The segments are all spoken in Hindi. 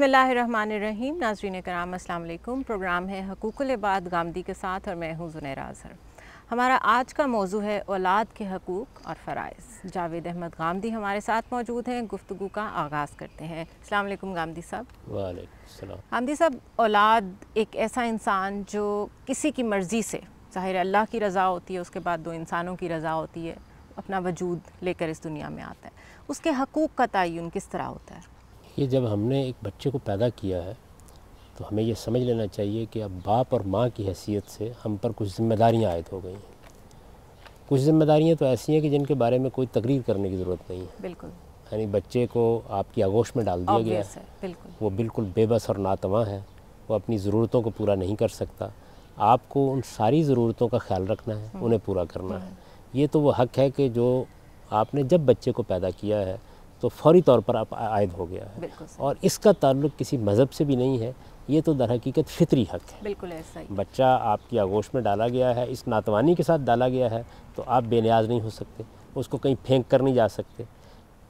बसमीम नाजरीन कराम असलकुम प्रोग्राम है हकूक़बाद गामदी के साथ और मैं हूँ जुनैर अजहर हमारा आज का मौजू है औलाद के हकूक़ और फ़रज़ जावेद अहमद गामदी हमारे साथ मौजूद हैं गुफ्तु का आगाज़ करते हैं अल्लाम गामदी साहब वालेकाम गामदी साहब औलाद एक ऐसा इंसान जो किसी की मर्ज़ी से ज़ाहिर अल्लाह की रज़ा होती है उसके बाद दो इंसानों की रज़ा होती है अपना वजूद लेकर इस दुनिया में आता है उसके हकूक़ का तयन किस तरह होता है ये जब हमने एक बच्चे को पैदा किया है तो हमें ये समझ लेना चाहिए कि अब बाप और माँ की हैसियत से हम पर कुछ जिम्मेदारियाँ आयद हो गई हैं कुछ जिम्मेदारियाँ तो ऐसी हैं कि जिनके बारे में कोई तकरीर करने की ज़रूरत नहीं है बिल्कुल यानी बच्चे को आपकी आगोश में डाल दिया गया है बिल्कुल वो बिल्कुल बेबस और नातवा है वो अपनी ज़रूरतों को पूरा नहीं कर सकता आपको उन सारी ज़रूरतों का ख्याल रखना है हम्म। उन्हें पूरा करना है हम्म। ये तो वो हक है कि जो आपने जब बच्चे को पैदा किया है तो फौरी तौर पर आप आयद हो गया है और इसका ताल्लुक किसी मज़हब से भी नहीं है ये तो दर हकीकत फितरी हक है बिल्कुल ऐसा ही बच्चा आपकी आगोश में डाला गया है इस नातवानी के साथ डाला गया है तो आप बेनियाज नहीं हो सकते उसको कहीं फेंक कर नहीं जा सकते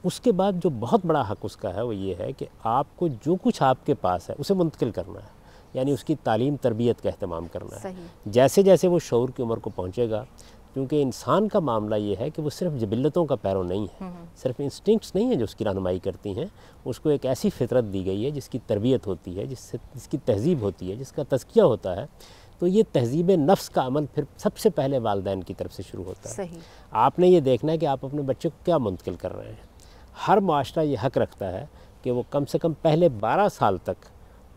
उसके बाद जो बहुत बड़ा हक उसका है वो ये है कि आपको जो कुछ आपके पास है उसे मुंतकिल करना है यानी उसकी तालीम तरबियत का अहतमाम करना है जैसे जैसे वो शौर की उम्र को पहुँचेगा क्योंकि इंसान का मामला ये है कि वो सिर्फ जबिलतों का पैरों नहीं है हम्म, हम्म। सिर्फ इंस्टिंक्ट्स नहीं है जो उसकी रहनमाई करती हैं उसको एक ऐसी फितरत दी गई है जिसकी तरबियत होती है जिससे जिसकी तहजीब होती है जिसका तस्किया होता है तो ये तहजीब नफ्स का अमल फिर सबसे पहले वालदेन की तरफ से शुरू होता है आपने ये देखना है कि आप अपने बच्चे को क्या मुंतकिल कर रहे हैं हर माशरा ये हक रखता है कि वो कम से कम पहले बारह साल तक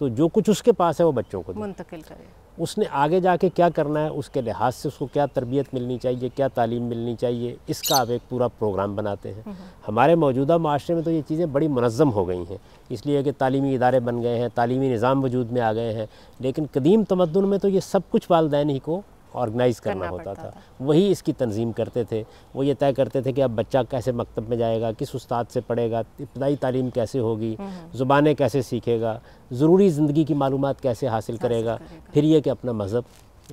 तो जो कुछ उसके पास है वो बच्चों को मुंतकिल करें उसने आगे जाके क्या करना है उसके लिहाज से उसको क्या तरबियत मिलनी चाहिए क्या तालीम मिलनी चाहिए इसका आप एक पूरा प्रोग्राम बनाते हैं हम्म, हम्म। हमारे मौजूदा माशरे में तो ये चीज़ें बड़ी मनज़म हो गई हैं इसलिए कि तालीमी इदारे बन गए हैं तालीमी निज़ाम वजूद में आ गए हैं लेकिन कदीम तमदन में तो ये सब कुछ वालदे ही को ऑर्गेनाइज़ करना, करना होता था।, था वही इसकी तंजीम करते थे वो ये तय करते थे कि अब बच्चा कैसे मकतब में जाएगा किस उस्ताद से पढ़ेगा इब्तदाई तालीम कैसे होगी हम्म, हम्म। ज़ुबानें कैसे सीखेगा ज़रूरी ज़िंदगी की मालूम कैसे हासिल करेगा फिर यह कि अपना मज़हब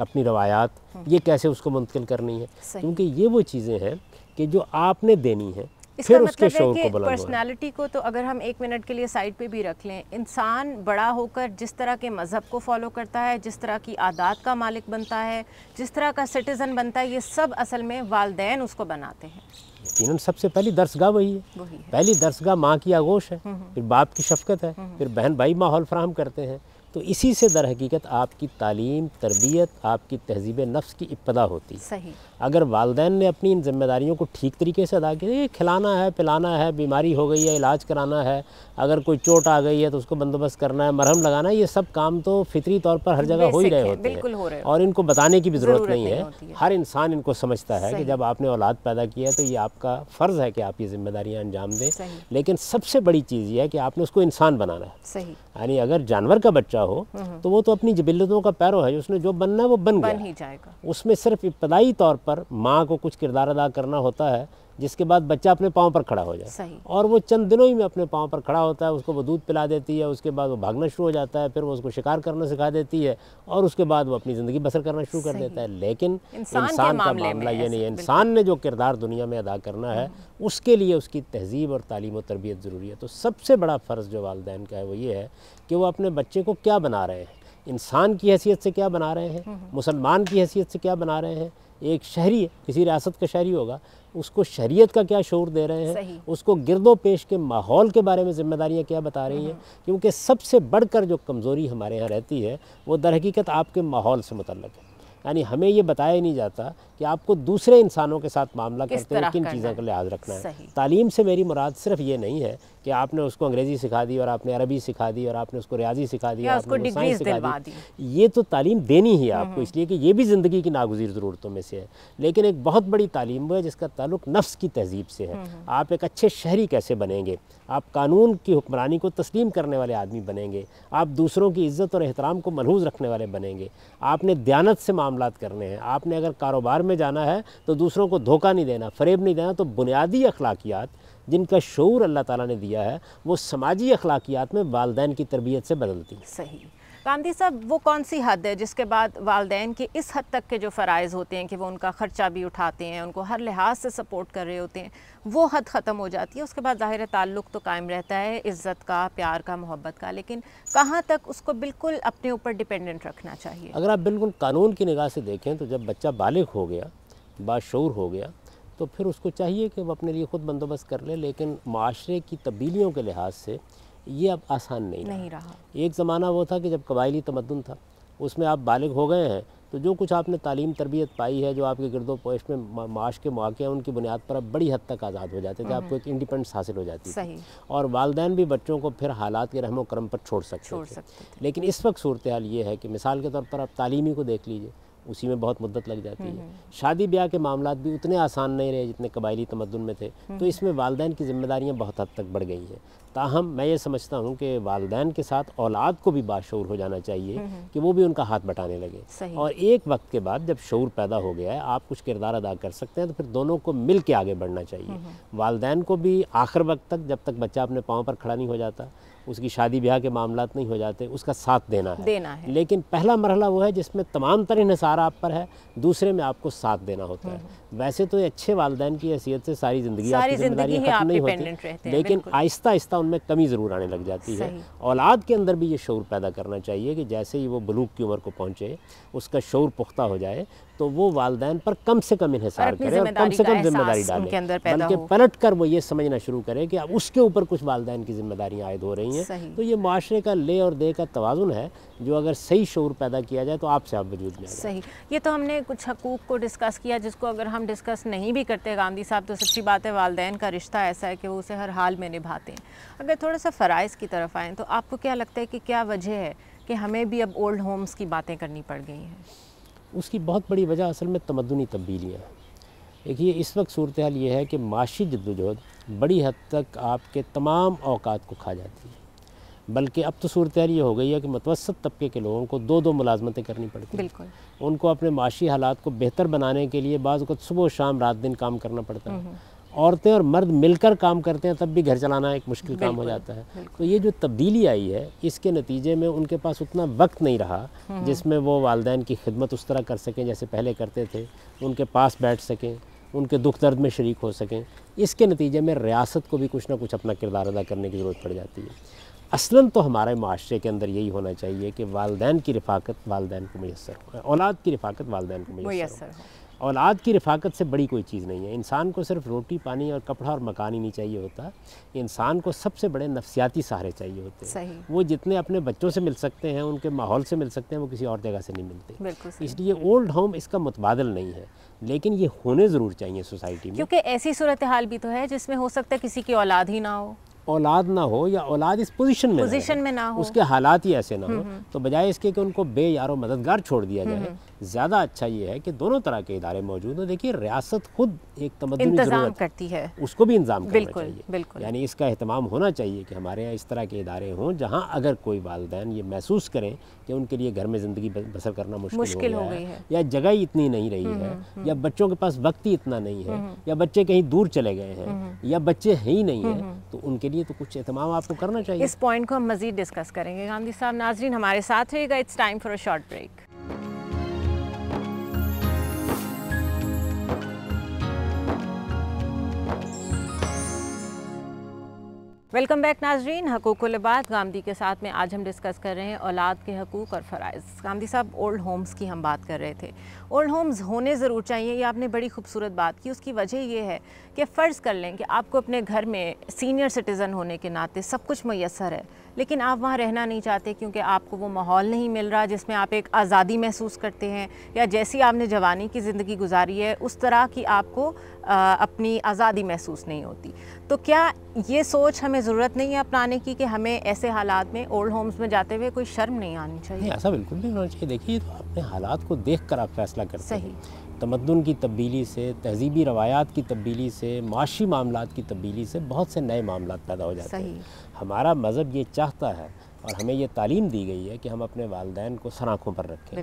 अपनी रवायात हम्म। ये कैसे उसको मुंतकिल करनी है क्योंकि ये वो चीज़ें हैं कि जो आपने देनी है फिर उसके मतलब शोर को बुलंद पर्सनालिटी को तो अगर हम एक मिनट के लिए साइड पे भी रख लें इंसान बड़ा होकर जिस तरह के मज़हब को फॉलो करता है जिस तरह की आदात का मालिक बनता है जिस तरह का सिटीज़न बनता है ये सब असल में वालदेन उसको बनाते हैं यकीन सबसे पहली दरसगाह वही है वही है। पहली दरसगाह माँ की आगोश है हम्म, हम्म। फिर बाप की शफकत है हम्म, फिर बहन भाई माहौल फ्राहम करते हैं तो इसी से दर हकीकत आपकी तालीम तरबियत आपकी तहजीब नफ्स की इब्तदा होती है सही अगर वालदे ने अपनी इन जिम्मेदारियों को ठीक तरीके से अदा किया खिलाना है पिलाना है बीमारी हो गई है इलाज कराना है अगर कोई चोट आ गई है तो उसको बंदोबस्त करना है मरहम लगाना है ये सब काम तो फितरी तौर पर हर जगह हो ही रहे होते हैं हो और इनको बताने की भी ज़रूरत नहीं है हर इंसान इनको समझता है कि जब आपने औलाद पैदा किया है तो ये आपका फ़र्ज़ है कि आप ये जिम्मेदारियाँ अंजाम दें लेकिन सबसे बड़ी चीज़ ये है कि आपने उसको इंसान बनाना है यानी अगर जानवर का बच्चा हो हम्म। तो वो तो अपनी जबिलतों का पैरो है उसने जो बनना है वो बन, बन गया ही जाएगा उसमें सिर्फ इब्तदाई तौर पर माँ को कुछ किरदार अदा करना होता है जिसके बाद बच्चा अपने पाँव पर खड़ा हो जाए और वो चंद दिनों ही में अपने पाँव पर खड़ा होता है उसको वो दूध पिला देती है उसके बाद वो भागना शुरू हो जाता है फिर वो उसको शिकार करना सिखा देती है और उसके बाद वो अपनी ज़िंदगी बसर करना शुरू कर देता है लेकिन इंसान का मामला ये नहीं है इंसान ने जो किरदार दुनिया में अदा करना है हम्म। उसके लिए उसकी तहजीब और तालीम और तरबियत ज़रूरी है तो सबसे बड़ा फ़र्ज़ जो वालदेन का है वो ये है कि वो अपने बच्चे को क्या बना रहे हैं इंसान की हैसियत से क्या बना रहे हैं हम्म। मुसलमान की हैसियत से क्या बना रहे हैं एक शहरी किसी रियासत का शहरी होगा उसको शरीयत का क्या शोर दे रहे हैं उसको गिरदो पेश के माहौल के बारे में जिम्मेदारियाँ क्या बता रही हैं हम्म। क्योंकि सबसे बढ़कर जो कमज़ोरी हमारे यहाँ रहती है वो दरहकीकत आपके माहौल से मुतलक है यानी हमें ये बताया नहीं जाता कि आपको दूसरे इंसानों के साथ मामला करते हुए किन चीज़ों का लिहाज रखना है तालीम से मेरी मुराद सिर्फ ये नहीं है कि आपने उसको अंग्रेज़ी सिखा दी और आपने अरबी सिखा दी और आपने उसको रियाजी सिखा दी उसको साइंस सिखा दी ये तो तालीम देनी ही है हम्म, आपको हम्म। इसलिए कि ये भी ज़िंदगी की नागजीर ज़रूरतों में से है लेकिन एक बहुत बड़ी तालीम वो है जिसका ताल्लुक नफ्स की तहजीब से है हम्म, आप एक अच्छे शहरी कैसे बनेंगे आप कानून की हुक्मरानी को तस्लीम करने वाले आदमी बनेंगे आप दूसरों की इज़्ज़त और एहतराम को मलहूज रखने वाले बनेंगे आपने दयानत से मामला करने हैं आपने अगर कारोबार में जाना है तो दूसरों को धोखा नहीं देना फरेब नहीं देना तो बुनियादी अखलाकियात जिनका शूर अल्लाह ताला ने दिया है वो समाजी अखलाकियात में वालदेन की तरबियत से बदलती है सही गांधी साहब वो कौन सी हद है जिसके बाद वालदेन के इस हद तक के जो फ़रज़ होते हैं कि वो उनका ख़र्चा भी उठाते हैं उनको हर लिहाज से सपोर्ट कर रहे होते हैं वो हद ख़त्म हो जाती है उसके बाद ज़ाहिर ताल्लुक़ तो कायम रहता है इज़्ज़त का प्यार का मोहब्बत का लेकिन कहाँ तक उसको बिल्कुल अपने ऊपर डिपेंडेंट रखना चाहिए अगर आप बिल्कुल कानून की निगाह से देखें तो जब बच्चा बालग हो गया बाशूर हो गया तो फिर उसको चाहिए कि वह अपने लिए ख़ुद बंदोबस्त कर ले, लेकिन माशरे की तब्दीलियों के लिहाज से ये अब आसान नहीं, नहीं रहा एक ज़माना वो था कि जब कबायली तमदन था उसमें आप बालग हो गए हैं तो जो कुछ आपने तालीम तरबियत पाई है जो आपके गिरदो पोश में माश के मौके हैं उनकी बुनियाद पर आप बड़ी हद तक आज़ाद हो जाते थे हम्म। आपको एक इंडिपेंडेंस हासिल हो जाती है और वालदेन भी बच्चों को फिर हालात के रहमो करम पर छोड़ सकते छोड़ सकते लेकिन इस वक्त सूरत हाल ये है कि मिसाल के तौर पर आप तालीमी को देख लीजिए उसी में बहुत मुद्दत लग जाती है हम्म, हम्म। शादी ब्याह के मामला भी उतने आसान नहीं रहे जितने कबायली तमदन में थे हम्म, तो इसमें वालदेन की जिम्मेदारियाँ बहुत हद तक बढ़ गई हैं ताहम मैं ये समझता हूँ कि वालदेन के साथ औलाद को भी बाशूर हो जाना चाहिए कि वो भी उनका हाथ बटाने लगे और एक वक्त के बाद जब शूर पैदा हो गया है आप कुछ किरदार अदा कर सकते हैं तो फिर दोनों को मिल के आगे बढ़ना चाहिए वालदेन को भी आखिर वक्त तक जब तक बच्चा अपने पाँव पर खड़ा नहीं हो जाता उसकी शादी ब्याह के मामला नहीं हो जाते उसका साथ देना है देना है लेकिन पहला मरहला वो है जिसमें तमाम तरह निसार आप पर है दूसरे में आपको साथ देना होता है हम्म। वैसे तो ये अच्छे वालदेन की हैसियत से सारी ज़िंदगी सारी ज़िंदगी ही आप डिपेंडेंट लेकिन आहिस्ता आहिस्ता उनमें कमी ज़रूर आने लग जाती है औलाद के अंदर भी ये शौर पैदा करना चाहिए कि जैसे ही वो बलूक की उम्र को पहुँचे उसका शौर पुख्ता हो जाए तो वो वालदेन पर कम से कम इसार करें और कम से कम जिम्मेदारी डालें बल्कि पलट कर वो ये समझना शुरू करें कि अब उसके ऊपर कुछ वालदेन की जिम्मेदारियाँ आयद हो रही हैं तो ये माशरे का ले और दे का तोज़ुन है जो अगर सही शौर पैदा किया जाए तो आपसे आप वजूद में सही ये तो हमने कुछ हकूक़ को डिस्कस किया जिसको अगर हम हम डिस्कस नहीं भी करते गांधी साहब तो सच्ची बात है वालदेन का रिश्ता ऐसा है कि वो उसे हर हाल में निभाते हैं अगर थोड़ा सा फ़राइज़ की तरफ आएँ तो आपको क्या लगता है कि क्या वजह है कि हमें भी अब ओल्ड होम्स की बातें करनी पड़ गई हैं उसकी बहुत बड़ी वजह असल में तमदनी तब्दीलियाँ देखिए इस वक्त सूरत हाल ये है कि माशी जद्दोजहद बड़ी हद तक आपके तमाम अवकात को खा जाती है बल्कि अब तो सूरत ये हो गई है कि मतवसत तबके के लोगों को दो दो मुलाजमतें करनी पड़ती हैं उनको अपने माशी हालात को बेहतर बनाने के लिए बाज़ को सुबह शाम रात दिन काम करना पड़ता है हम्म, हम्म। औरतें और मर्द मिलकर काम करते हैं तब भी घर चलाना एक मुश्किल काम हो जाता है तो ये जो तब्दीली आई है इसके नतीजे में उनके पास उतना वक्त नहीं रहा हम्म, जिसमें वो वालदेन की खिदमत उस तरह कर सकें जैसे पहले करते थे उनके पास बैठ सकें उनके दुख दर्द में शरीक हो सकें इसके नतीजे में रियासत को भी कुछ ना कुछ अपना किरदार अदा करने की ज़रूरत पड़ जाती है असलन तो हमारे माशरे के अंदर यही होना चाहिए कि वालदेन की रफाकत वालदेन को मैसर हो औलाद की रफाकत वालदेन को मैसर हो औलाद की रफाकत से बड़ी कोई चीज़ नहीं है इंसान को सिर्फ रोटी पानी और कपड़ा और मकान ही नहीं चाहिए होता इंसान को सबसे बड़े नफसियाती सहारे चाहिए होते हैं वो जितने अपने बच्चों से मिल सकते हैं उनके माहौल से मिल सकते हैं वो किसी और जगह से नहीं मिलते इसलिए ओल्ड होम इसका मुतबादल नहीं है लेकिन ये होने ज़रूर चाहिए सोसाइटी में क्योंकि ऐसी सूरत हाल भी तो है जिसमें हो सकता है किसी की औलाद ही ना हो औलाद ना हो या औलाद इस पोजीशन में पोजीशन में ना हो उसके हालात ही ऐसे ना हो हम्म, हम्म। तो बजाय इसके कि उनको बे यारो मददगार छोड़ दिया हम्म, जाए ज़्यादा अच्छा ये है कि दोनों तरह के इदारे मौजूद हैं देखिए रियासत खुद एक तमदन करती है उसको भी इंतजाम करना बिल्कुल, चाहिए बिल्कुल। यानी इसका अहतमाम होना चाहिए कि हमारे यहाँ इस तरह के इदारे हों जहाँ अगर कोई वालदेन ये महसूस करें कि उनके लिए घर में ज़िंदगी बसर करना मुश्किल, मुश्किल हो, हो गई है या जगह ही इतनी नहीं रही है हम्म, या हम्म। बच्चों के पास वक्त ही इतना नहीं है हम्म। या बच्चे कहीं दूर चले गए हैं या बच्चे है ही नहीं है तो उनके लिए तो कुछ अहतमाम आपको करना चाहिए इस पॉइंट को हम मजीद डिस्कस करेंगे गांधी साहब नाजरीन हमारे साथ रहेगा it's time for a short break welcome back नाजरीन लबाद गांधी के साथ में आज हम डिस्कस कर रहे हैं औलाद के हकूक़ और फ़रज़ गांधी साहब ओल्ड होम्स की हम बात कर रहे थे ओल्ड होम्स होने ज़रूर चाहिए ये आपने बड़ी खूबसूरत बात की उसकी वजह यह है कि फ़र्ज़ कर लें कि आपको अपने घर में सीनियर सिटीज़न होने के नाते सब कुछ मैसर है लेकिन आप वहाँ रहना नहीं चाहते क्योंकि आपको वो माहौल नहीं मिल रहा जिसमें आप एक आज़ादी महसूस करते हैं या जैसी आपने जवानी की ज़िंदगी गुजारी है उस तरह की आपको आ, अपनी आज़ादी महसूस नहीं होती तो क्या ये सोच हमें ज़रूरत नहीं है अपनाने की कि हमें ऐसे हालात में ओल्ड होम्स में जाते हुए कोई शर्म नहीं आनी चाहिए ऐसा बिल्कुल नहीं होना चाहिए देखिए तो अपने हालात को देख कर आप फैसला कर सही तमदन की तब्दीली से तहजीबी रवायात की तब्दीली से माशी मामला की तब्दीली से बहुत से नए मामला पैदा हो जाते हैं हमारा मज़हब ये चाहता है और हमें ये तालीम दी गई है कि हम अपने वालदेन को सराखों पर रखें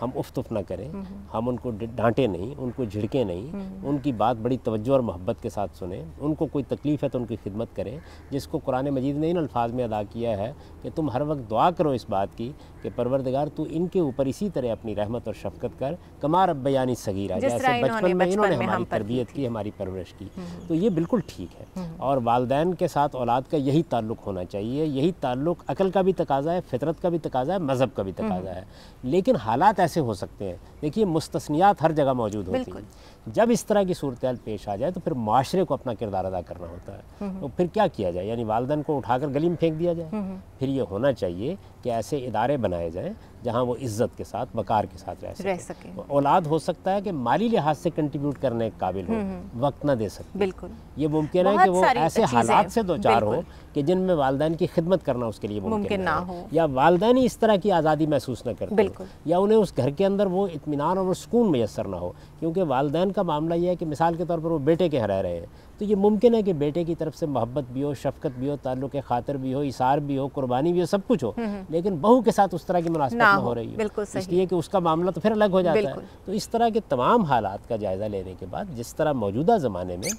हम उफ ना करें हम्म। हम उनको डांटे नहीं उनको झिड़के नहीं हम्म। उनकी बात बड़ी तवज्जो और मोहब्बत के साथ सुने उनको कोई तकलीफ़ है तो उनकी खिदमत करें जिसको कुरान मजीद ने इन अल्फाज में अदा किया है कि तुम हर वक्त दुआ करो इस बात की कि परवरदगार तू इनके ऊपर इसी तरह अपनी रहमत और शफकत कर कमार यानी सगीरा जैसे बचपन में इन्होंने हमारी तरबियत की हमारी परवरिश की हम्म। तो ये बिल्कुल ठीक है और वालदेन के साथ औलाद का यही ताल्लुक़ होना चाहिए यही ताल्लुक़ अकल का का भी तकाजा है फितरत का भी तकाजा है मज़हब का भी तकाजा हम्म। है लेकिन हालात ऐसे हो सकते हैं देखिए मुस्तसनियात हर जगह मौजूद होती हैं जब इस तरह की सूरत पेश आ जाए तो फिर माशरे को अपना किरदार अदा करना होता है हम्म। तो फिर क्या किया जाए यानी वालदन को उठाकर गली में फेंक दिया जाए हम्म। फिर ये होना चाहिए कि ऐसे इदारे बनाए जाएँ जहाँ वो इज्जत के साथ वकार के साथ रह सके, रह सके। औलाद हो सकता है कि माली लिहाज से कंट्रीब्यूट करने के काबिल हो हम्म, हम्म। वक्त ना दे सकते बिल्कुल ये मुमकिन है कि वो ऐसे हालात से दो चार हो कि जिनमें वालदेन की खिदमत करना उसके लिए मुमकिन ना हो या वालदेन इस तरह की आज़ादी महसूस ना करें बिल्कुल या उन्हें उस घर के अंदर वो इतमान और सुकून मैसर ना हो क्योंकि वालदेन का मामला यह है कि मिसाल के तौर पर वो बेटे के रह रहे हैं तो ये मुमकिन है कि बेटे की तरफ से मोहब्बत भी हो शफकत भी हो ताल्लुक खातर भी हो इसार भी हो कुर्बानी भी हो सब कुछ हो हम्म, लेकिन बहू के साथ उस तरह की मुनासिब ना हाँ, हो रही है इसलिए कि उसका मामला तो फिर अलग हो जाता है तो इस तरह के तमाम हालात का जायज़ा लेने के बाद जिस तरह मौजूदा ज़माने में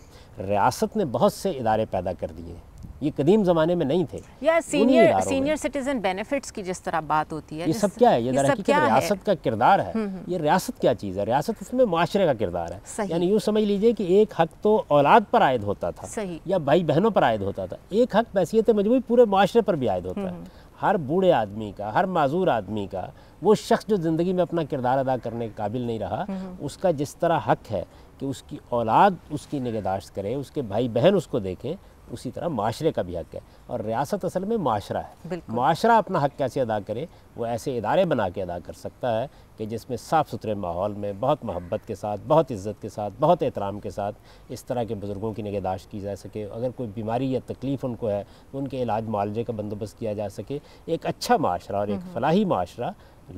रियासत ने बहुत से इदारे पैदा कर दिए ये कदीम ज़माने में नहीं थे या सीनियर सीनियर सिटीजन बेनिफिट्स की जिस तरह बात होती है ये सब क्या है ये, ये सब क्या रियासत का किरदार है हम्म, हम्म। ये रियासत क्या चीज़ है रियासत उसमें माशरे का किरदार है यानी यूँ समझ लीजिए कि एक हक तो औलाद पर आयद होता था या भाई बहनों पर आयद होता था एक हक बैसीत मजबूरी पूरे माशरे पर भी आयद होता है हम्म, हर बूढ़े आदमी का हर माजूर आदमी का वो शख्स जो ज़िंदगी में अपना किरदार अदा करने के काबिल नहीं रहा हम्म। उसका जिस तरह हक है कि उसकी औलाद उसकी निगहदाश्त करे उसके भाई बहन उसको देखें उसी तरह माशरे का भी हक है और रियासत असल में माशरा है माशरा अपना हक कैसे अदा करे वो ऐसे इदारे बना के अदा कर सकता है कि जिसमें साफ़ सुथरे माहौल में बहुत मोहब्बत के साथ बहुत इज़्ज़त के साथ बहुत एहतराम के साथ इस तरह के बुज़ुर्गों की निगहदाश्त की जा सके अगर कोई बीमारी या तकलीफ़ उनको है तो उनके इलाज मुआलजे का बंदोबस्त किया जा सके एक अच्छा माशरा और एक हम्म। फलाही माशरा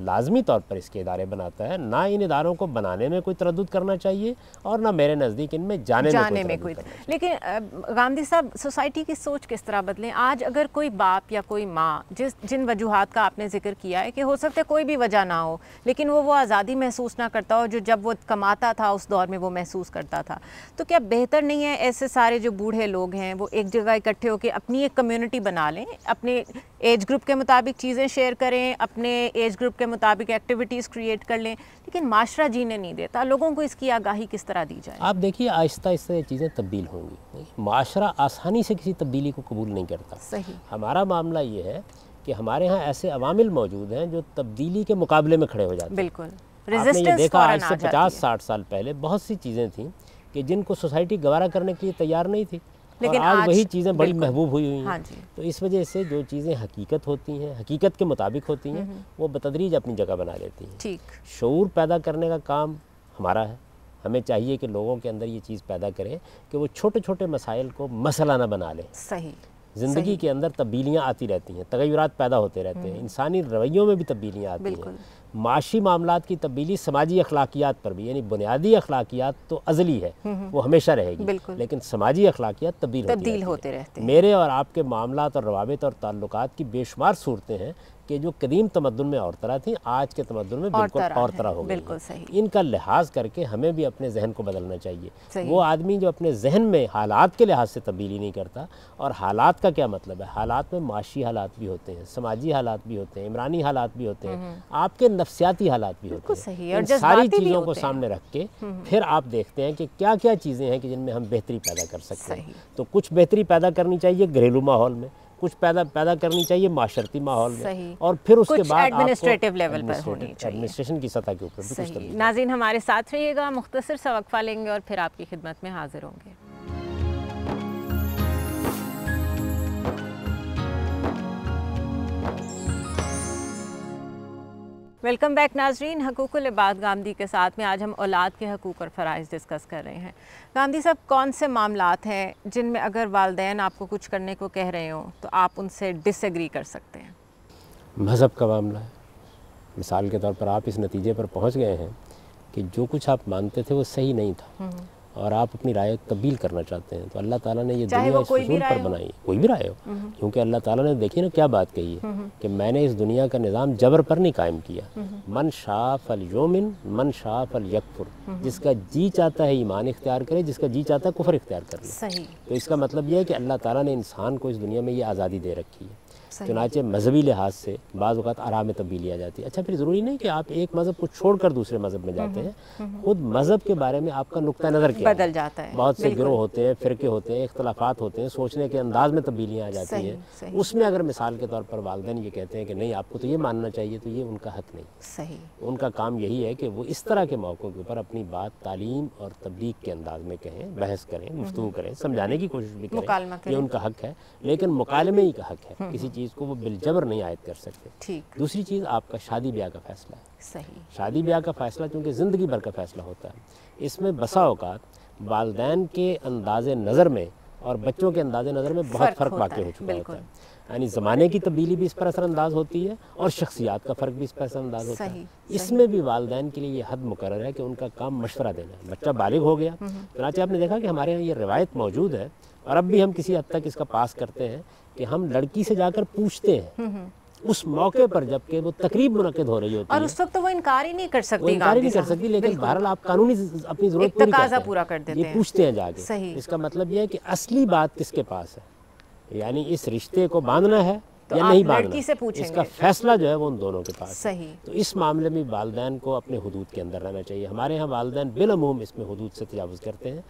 लाजमी तौर पर इसके इदारे बनाता है ना इन इदारों को बनाने में कोई तरद करना चाहिए और ना मेरे नज़दीक इनमें जाने, जाने में कोई, में कोई लेकिन गांधी साहब सोसाइटी की सोच किस तरह बदलें आज अगर कोई बाप या कोई माँ जिस जिन वजूहत का आपने जिक्र किया है कि हो सकता है कोई भी वजह ना हो लेकिन वो वो आज़ादी महसूस ना करता हो जो जब वो कमाता था उस दौर में वो महसूस करता था तो क्या बेहतर नहीं है ऐसे सारे जो बूढ़े लोग हैं वो एक जगह इकट्ठे होकर अपनी एक कम्यूनिटी बना लें अपने एज ग्रुप के मुताबिक चीज़ें शेयर करें अपने एज ग्रुप के मुताबिक एक्टिविटीज़ क्रिएट कर लें लेकिन माशरा जीने नहीं देता लोगों को इसकी आगाही किस तरह दी जाए आप देखिए आहिस्ता आहिस्ता ये चीज़ें तब्दील होंगी माशरा आसानी से किसी तब्दीली को कबूल नहीं करता सही हमारा मामला ये है कि हमारे यहाँ ऐसे अवामिल मौजूद हैं जो तब्दीली के मुकाबले में खड़े हो जाते हैं बिल्कुल आपने ये देखा आज से पचास साठ साल पहले बहुत सी चीज़ें थी कि जिनको सोसाइटी गवारा करने के लिए तैयार नहीं थी लेकिन आज, आज वही चीज़ें बड़ी महबूब हुई हुई हैं हाँ तो इस वजह से जो चीज़ें हकीकत होती हैं हकीकत के मुताबिक होती हैं वो बतदरीज अपनी जगह बना लेती हैं ठीक शूर पैदा करने का काम हमारा है हमें चाहिए कि लोगों के अंदर ये चीज़ पैदा करें कि वो छोटे छोटे मसाइल को मसला ना बना लें सही ज़िंदगी के अंदर तब्दीलियाँ आती रहती हैं तगैरत पैदा होते रहते हैं हम्म। इंसानी रवैयों में भी तब्दीलियाँ आती हैं माशी मामला की तब्दीली समाजी अखलाकियात पर भी यानी बुनियादी अखलाकियात तो अजली है हम्म, हम्म। वो हमेशा रहेगी लेकिन समाजी अखलाकियात तब्दील होते रहते हैं मेरे और आपके मामला और रवाबित और ताल्लुक की बेशुमार सूरतें हैं कि जो कदीम तमदन में और तरह थी आज के तमदन में बिल्कुल और तरह हो बिल्कुल सही इनका लिहाज करके हमें भी अपने जहन को बदलना चाहिए वो आदमी जो अपने जहन में हालात के लिहाज से तब्दीली नहीं करता और हालात का क्या मतलब है हालात में माशी हालात भी होते हैं समाजी हालात भी होते हैं इमरानी हालात भी होते हैं हम्म, हम्म। आपके नफसियाती हालात भी होते हैं सारी चीज़ों को सामने रख के हम्म, फिर आप देखते हैं कि क्या क्या चीज़ें हैं कि जिनमें हम बेहतरी पैदा कर सकते हैं तो कुछ बेहतरी पैदा करनी चाहिए घरेलू माहौल में कुछ पैदा पैदा करनी चाहिए माशरती माहौल में और फिर उसके बाद एडमिनिस्ट्रेटिव लेवल पर एडमिनिस्ट्रेशन की सतह के ऊपर नाजीन हमारे साथ रहिएगा मुख्तर सा वक्फा लेंगे और फिर आपकी खिदमत में हाजिर होंगे वेलकम बैक नाजरीन हकूक लबाद गांधी के साथ में आज हम औलाद के हकूक और फ़रज़ डिस्कस कर रहे हैं गांधी साहब कौन से मामला हैं जिनमें अगर वालदे आपको कुछ करने को कह रहे हों तो आप उनसे डिसग्री कर सकते हैं मज़हब का मामला है मिसाल के तौर पर आप इस नतीजे पर पहुँच गए हैं कि जो कुछ आप मानते थे वो सही नहीं था हम्म। और आप अपनी राय तब्दील करना चाहते हैं तो अल्लाह ताला ने ये दुनिया इस उसूल पर बनाई कोई भी राय हो हम्म हम्म। क्योंकि अल्लाह ताला ने देखिए ना क्या बात कही है हम्म कि मैंने इस दुनिया का निज़ाम जबर पर नहीं कायम किया मन शाफ फल योमिन मन शाफ फल यकफुर जिसका जी चाहता है ईमान इख्तियार करे जिसका जी चाहता है कुफर इख्तियार करे तो इसका मतलब यह है कि अल्लाह ताला ने इंसान को इस दुनिया में ये आज़ादी दे रखी है चुनाचे मजहबी लिहाज से बाज़ अवत आराम में तब्दीली आ जाती है अच्छा फिर ज़रूरी नहीं कि आप एक मज़हब को छोड़कर दूसरे मज़हब में जाते हम्म, हैं हम्म, हम्म। खुद मज़हब के बारे में आपका नुकता नज़र क्या बदल जाता है बहुत से गिरोह होते हैं फ़िरके होते हैं अख्तलाफात होते हैं सोचने के अंदाज में तब्दीलियाँ आ जाती हैं उसमें अगर मिसाल के तौर पर वालदेन ये कहते हैं कि नहीं आपको तो ये मानना चाहिए तो ये उनका हक नहीं उनका काम यही है कि वो इस तरह के मौक़ों के ऊपर अपनी बात तालीम और तब्लीग के अंदाज में कहें बहस करें गुफ्तु करें समझाने की कोशिश भी करें ये उनका हक है लेकिन मुकालमे ही का हक है किसी चीज़ चीज़ को वो बिलजबर नहीं आयद कर सकते ठीक दूसरी चीज़ आपका शादी ब्याह का फ़ैसला है सही शादी ब्याह का फ़ैसला चूँकि ज़िंदगी भर का फ़ैसला होता है इसमें बसा अवत वालदेन के अंदाज नज़र में और बच्चों के अंदाज नज़र में बहुत फ़र्क वाक़ हो चुका होता है यानी ज़माने की तब्दीली भी इस पर असरअंदाज होती है और शख्सियात का फ़र्क भी इस पर असरअंदाज होता है इसमें भी वालदेन के लिए ये हद मुकर है कि उनका काम मशवरा देना है बच्चा बालिग हो गया हम्म, हम्म। चनाचे आपने देखा कि हमारे यहाँ ये रिवायत मौजूद है और अब भी हम किसी हद तक इसका पास करते हैं कि हम लड़की से जाकर पूछते हैं हम्म, हम्म। उस मौके पर जबकि वो तकरीब मुनद हो रही होती और उस वक्त तो वो इनकार ही नहीं कर सकती इनकार ही नहीं कर सकती लेकिन बहरहाल आप कानूनी अपनी जरूरत पूरी करते पूरा कर देते ये पूछते हैं जाके सही इसका मतलब ये है कि असली बात किसके पास है यानी इस रिश्ते को बांधना है तो या नहीं बांधना से इसका फैसला जो है वो उन दोनों के पास सही तो इस मामले में वालदेन को अपने हदूद के अंदर रहना चाहिए हमारे यहाँ वालदेन बिलमूम इसमें हदूद से तजावज़ करते हैं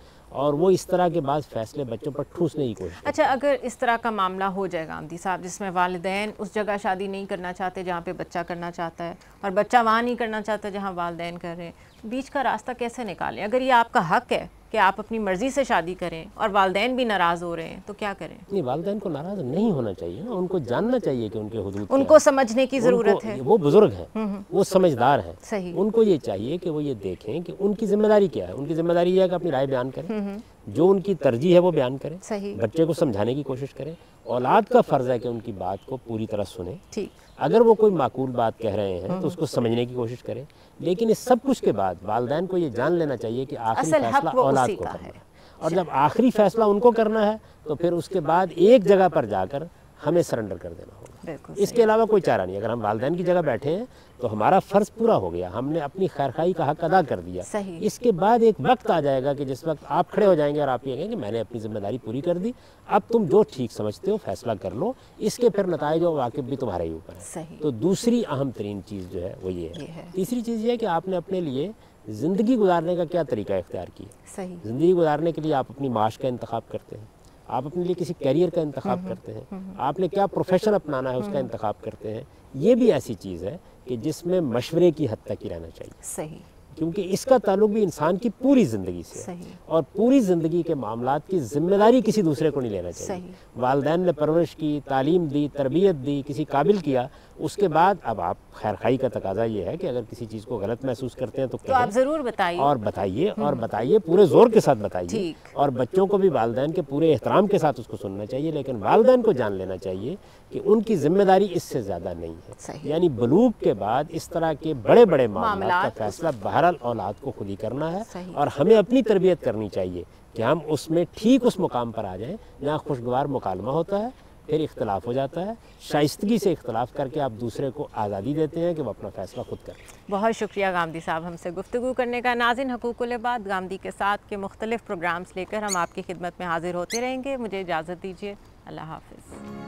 और वो इस तरह के बाद फैसले बच्चों पर ठूसने की कोशिश अच्छा अगर इस तरह का मामला हो जाए गांधी साहब जिसमें वालदेन उस जगह शादी नहीं करना चाहते जहाँ पे बच्चा करना चाहता है और बच्चा वहाँ नहीं करना चाहता जहाँ वालदेन कर रहे हैं तो बीच का रास्ता कैसे निकालें अगर ये आपका हक है कि आप अपनी मर्ज़ी से शादी करें और वालदे भी नाराज़ हो रहे हैं तो क्या करें नहीं वालदेन को नाराज़ नहीं होना चाहिए ना उनको जानना चाहिए कि उनके हदूद उनको समझने की ज़रूरत है वो बुज़ुर्ग है हम्म, हम्म। वो समझदार है सही उनको ये चाहिए कि वो ये देखें कि उनकी जिम्मेदारी क्या है उनकी जिम्मेदारी यह है कि अपनी राय बयान करें हम्म, जो उनकी तरजीह है वो बयान करें सही बच्चे को समझाने की कोशिश करें औलाद का फ़र्ज़ है कि उनकी बात को पूरी तरह सुने ठीक अगर वो कोई माकूल बात कह रहे हैं तो उसको समझने की कोशिश करें लेकिन इस सब कुछ के बाद वालदेन को ये जान लेना चाहिए कि आखिरी फैसला औलाद को करना है और जब आखिरी फैसला उनको करना है तो फिर उसके बाद एक जगह पर जाकर हमें सरेंडर कर देना होगा इसके अलावा कोई चारा नहीं अगर हम वालदेन की जगह बैठे हैं तो हमारा फ़र्ज़ पूरा हो गया हमने अपनी खैरखाई का हक अदा कर दिया इसके बाद एक वक्त आ जाएगा कि जिस वक्त आप खड़े हो जाएंगे और आप ये कहेंगे मैंने अपनी जिम्मेदारी पूरी कर दी अब तुम जो ठीक समझते हो फैसला कर लो इसके फिर नतज और वाकिफ भी तुम्हारे ही ऊपर है तो दूसरी अहम तरीन चीज़ जो है वो ये है तीसरी चीज़ ये है कि आपने अपने लिए ज़िंदगी गुजारने का क्या तरीका इख्तियार किया ज़िंदगी गुजारने के लिए आप अपनी माश का इंतखब करते हैं आप अपने लिए किसी करियर का इंतखा हम्म, हम्म, करते हैं हम्म, आपने क्या प्रोफेशन अपनाना है उसका इंतखा करते हैं ये भी ऐसी चीज़ है कि जिसमें मशवरे की हद तक ही रहना चाहिए सही क्योंकि इसका ताल्लुक भी इंसान की पूरी ज़िंदगी से है और पूरी ज़िंदगी के मामला की जिम्मेदारी किसी दूसरे को नहीं लेना चाहिए वालदेन ने परवरिश की तालीम दी तरबियत दी किसी काबिल किया उसके बाद अब आप खैर खाई का तकाजा ये है कि अगर किसी चीज़ को गलत महसूस करते हैं तो, तो आप ज़रूर बताइए और बताइए और हम्म। बताइए पूरे ज़ोर के साथ बताइए और बच्चों को भी वालदेन के पूरे एहतराम के साथ उसको सुनना चाहिए लेकिन वालदेन को जान लेना चाहिए कि उनकी जिम्मेदारी इससे ज़्यादा नहीं है यानी बलूक के बाद इस तरह के बड़े बड़े मामला का फैसला बहरहाल औलाद को खुद ही करना है और हमें अपनी तरबियत करनी चाहिए कि हम उसमें ठीक उस मुकाम पर आ जाए जहाँ खुशगवार मुकालमा होता है फिर इख्तलाफ हो जाता है शाइस्तगी से इख्तलाफ करके आप दूसरे को आज़ादी देते हैं कि वह अपना फ़ैसला खुद करें बहुत शुक्रिया गांधी साहब हमसे गुफ्तु करने का नाजिन लबाद गांधी के साथ के मुख्तलिफ़ प्रोग्राम्स लेकर हम आपकी खिदमत में हाजिर होते रहेंगे मुझे इजाज़त दीजिए अल्लाह हाफिज़